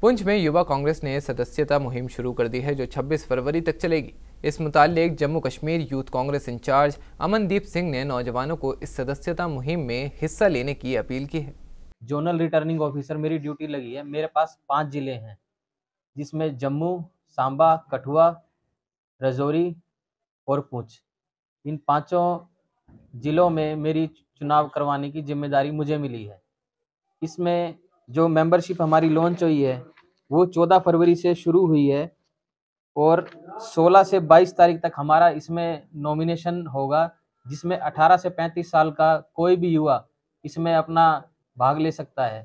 पुंछ में युवा कांग्रेस ने सदस्यता मुहिम शुरू कर दी है जो 26 फरवरी तक चलेगी इस मुतालिक जम्मू कश्मीर यूथ कांग्रेस इंचार्ज अमनदीप सिंह ने नौजवानों को इस सदस्यता मुहिम में हिस्सा लेने की अपील की है जोनल रिटर्निंग ऑफिसर मेरी ड्यूटी लगी है मेरे पास पाँच जिले हैं जिसमें जम्मू सांबा कठुआ रजौरी और पूंछ इन पाँचों जिलों में मेरी चुनाव करवाने की जिम्मेदारी मुझे मिली है इसमें जो मेंबरशिप हमारी लॉन्च हुई है वो चौदह फरवरी से शुरू हुई है और सोलह से बाईस तारीख तक हमारा इसमें नॉमिनेशन होगा जिसमें अठारह से पैंतीस साल का कोई भी युवा इसमें अपना भाग ले सकता है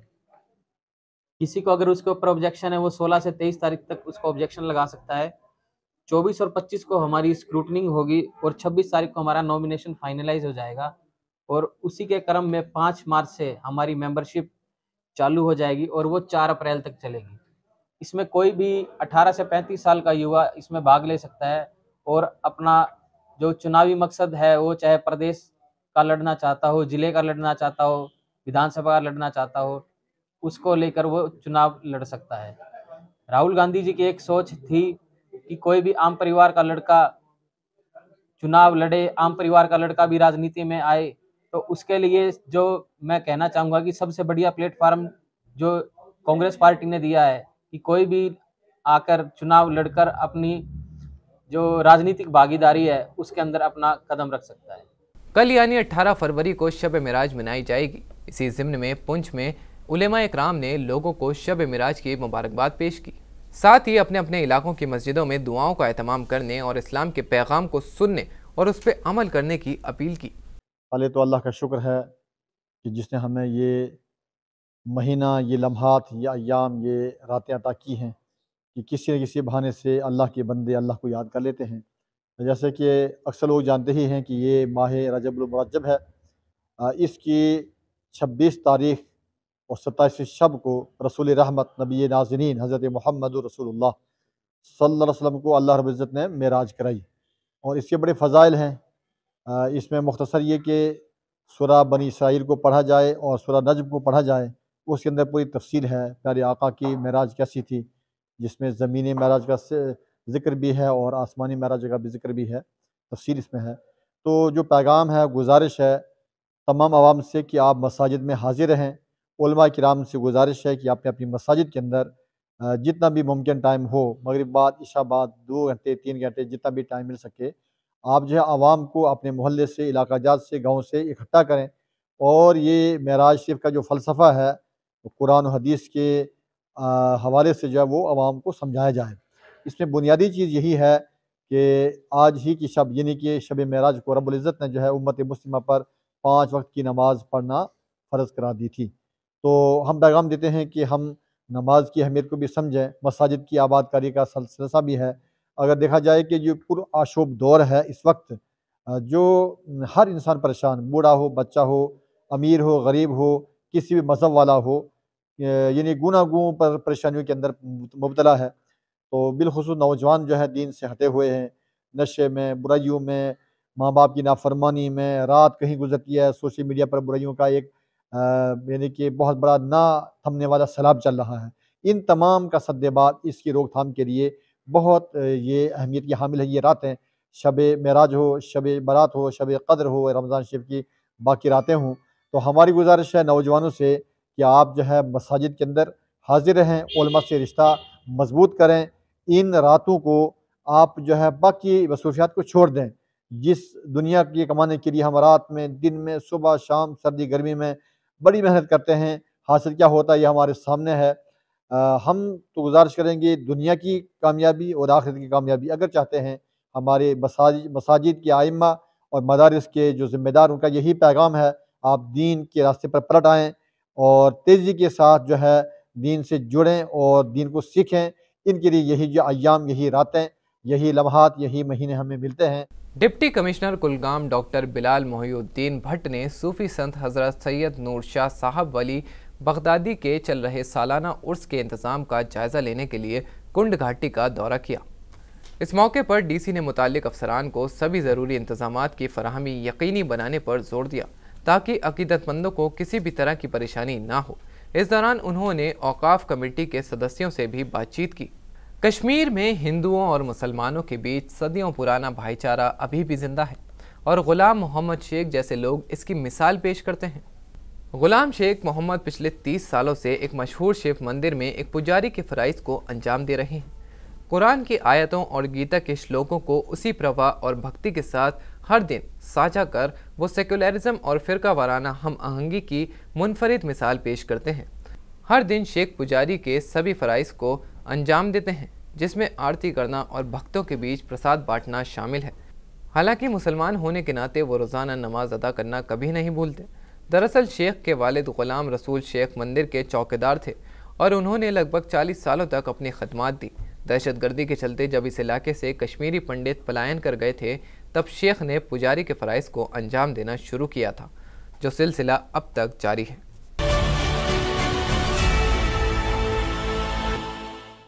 किसी को अगर उसके ऊपर ऑब्जेक्शन है वो 16 से 23 तारीख तक उसको ऑब्जेक्शन लगा सकता है 24 और 25 को हमारी स्क्रूटनिंग होगी और 26 तारीख को हमारा नॉमिनेशन फाइनलाइज हो जाएगा और उसी के क्रम में 5 मार्च से हमारी मेंबरशिप चालू हो जाएगी और वो चार अप्रैल तक चलेगी इसमें कोई भी 18 से 35 साल का युवा इसमें भाग ले सकता है और अपना जो चुनावी मकसद है वो चाहे प्रदेश का लड़ना चाहता हो जिले का लड़ना चाहता हो विधानसभा का लड़ना चाहता हो उसको लेकर वो चुनाव लड़ सकता है राहुल गांधी जी की एक सोच थी कि कोई भी आम परिवार का लड़का चुनाव लड़े आम परिवार का लड़का भी राजनीति में आए तो उसके लिए जो मैं कहना चाहूँगा कि सबसे बढ़िया प्लेटफार्म जो कांग्रेस पार्टी ने दिया है कि कोई भी आकर चुनाव लड़कर अपनी जो राजनीतिक भागीदारी है उसके अंदर अपना कदम रख सकता है कल यानी 18 फरवरी को शब मिराज मनाई जाएगी इसी जिम्न में पुंछ में उलेमा इकराम ने लोगों को शब मिराज की मुबारकबाद पेश की साथ ही अपने अपने इलाकों की मस्जिदों में दुआओं का अहतमाम करने और इस्लाम के पैगाम को सुनने और उस पर अमल करने की अपील की पहले तो अल्लाह का शुक्र है कि जिसने हमें ये महीना ये लम्हात ये अयाम ये रातें अता की हैं कि किसी न किसी बहाने से अल्लाह के बंदे अल्लाह को याद कर लेते हैं जैसे कि अक्सर लोग जानते ही हैं कि ये माह रजबुलमरजब है इसकी छब्बीस तारीख और सत्ताईस शब को रसूल रहमत नबी नाजरीन हज़रत महमद रसूल सल्ला वसम को अल्लाह रबत ने मेराज कराई और इसके बड़े फ़ज़ाइल हैं इसमें मुख्तसर ये कि सुरा बनी इसराइल को पढ़ा जाए और सुरा नजब को पढ़ा जाए उसके अंदर पूरी तफसील है प्यारे आका की महराज कैसी थी जिसमें ज़मीनी महराज का जिक्र भी है और आसमानी महराज का भी जिक्र भी है तफसील इसमें है तो जो पैगाम है गुजारिश है तमाम आवाम से कि आप मसाजिद में हाजिर रहें कराम से गुजारिश है कि आपने अपनी मसाजिद के अंदर जितना भी मुमकिन टाइम हो मगरब बाद इशा बाद दो घंटे तीन घंटे जितना भी टाइम मिल सके आप जो है आवाम को अपने मोहल्ले से इलाका जात से गाँव से इकट्ठा करें और ये महराज शरीफ का जो फ़लसफ़ा है तो कुरान हदीस के हवाले से जो है वो आवाम को समझाया जाए इसमें बुनियादी चीज़ यही है कि आज ही की शब यानी कि शब महराज को रबुल्ज़त ने जो है उम्मत मुस्लिम पर पाँच वक्त की नमाज़ पढ़ना फ़र्ज़ करा दी थी तो हम पैगाम देते हैं कि हम नमाज की अहमियत को भी समझें मसाजिद की आबादकारी का सिलसिला भी है अगर देखा जाए कि जो पुर आशोब दौर है इस वक्त जो हर इंसान परेशान बूढ़ा हो बच्चा हो अमीर हो गरीब हो किसी भी मज़हब वाला हो यानी गुनागों पर परेशानियों के अंदर मुबतला है तो बिलखसूस नौजवान जो है दीन से हटे हुए हैं नशे में बुराइयों में माँ बाप की नाफरमानी में रात कहीं गुजरती है सोशल मीडिया पर बुराइयों का एक यानी कि बहुत बड़ा ना थमने वाला सैलाब चल रहा है इन तमाम का सद्देबाद इसकी रोकथाम के लिए बहुत ये अहमियत की हामिल है ये रातें शब मराज हो शब बारात हो शब कदर हो रमज़ान शरीफ की बाकी रातें हों तो हमारी गुजारिश है नौजवानों से कि आप जो है मसाजिद के अंदर हाजिर रहें से रिश्ता मजबूत करें इन रातों को आप जो है बाकी मसरूफियात को छोड़ दें जिस दुनिया की कमाने के लिए हम रात में दिन में सुबह शाम सर्दी गर्मी में बड़ी मेहनत करते हैं हासिल क्या होता है ये हमारे सामने है आ, हम तो गुजारिश करेंगे दुनिया की कामयाबी और आखिरत की कामयाबी अगर चाहते हैं हमारे मसाजिद मसाजिद के आइमा और मदारस के जो ज़िम्मेदार उनका यही पैगाम है आप दीन के रास्ते पर पलट आएँ और तेज़ी के साथ जो है दीन से जुड़ें और दीन को सीखें इनके लिए यही जो अयाम यही रातें यही लम्हात यही महीने हमें मिलते हैं deputy commissioner Kulgam doctor Bilal Mohiuddin Bhat ने सूफी संत हजरत सैयद नूर शाह साहब वली बगदादी के चल रहे सालाना उर्स के इंतज़ाम का जायज़ा लेने के लिए कुंड घाटी का दौरा किया इस मौके पर डीसी ने मुतल अफसरान को सभी ज़रूरी इंतजाम की फरहमी यकीनी बनाने पर जोर दिया ताकि अकीदतमंदों को किसी भी तरह की परेशानी ना हो इस दौरान उन्होंने औकाफ कमेटी के सदस्यों से भी बातचीत की कश्मीर में हिंदुओं और मुसलमानों के बीच सदियों पुराना भाईचारा अभी भी जिंदा है और ग़ुलाम मोहम्मद शेख जैसे लोग इसकी मिसाल पेश करते हैं गुलाम शेख मोहम्मद पिछले 30 सालों से एक मशहूर शिव मंदिर में एक पुजारी के फ़राइज को अंजाम दे रहे हैं कुरान की आयतों और गीता के श्लोकों को उसी प्रवाह और भक्ति के साथ हर दिन साझा कर वो सेकुलरिज्म और फ़िरका वाराना हम आहंगी की मुनफरद मिसाल पेश करते हैं हर दिन शेख पुजारी के सभी फ़राइज को अंजाम देते हैं जिसमें आरती करना और भक्तों के बीच प्रसाद बांटना शामिल है हालांकि मुसलमान होने के नाते वो रोज़ाना नमाज अदा करना कभी नहीं भूलते दरअसल शेख के वालिद ग़ुलाम रसूल शेख मंदिर के चौकीदार थे और उन्होंने लगभग 40 सालों तक अपनी खदमात दी दहशत गर्दी के चलते जब इस इलाके से कश्मीरी पंडित पलायन कर गए थे तब शेख ने पुजारी के फ़रज़ को अंजाम देना शुरू किया था जो सिलसिला अब तक जारी है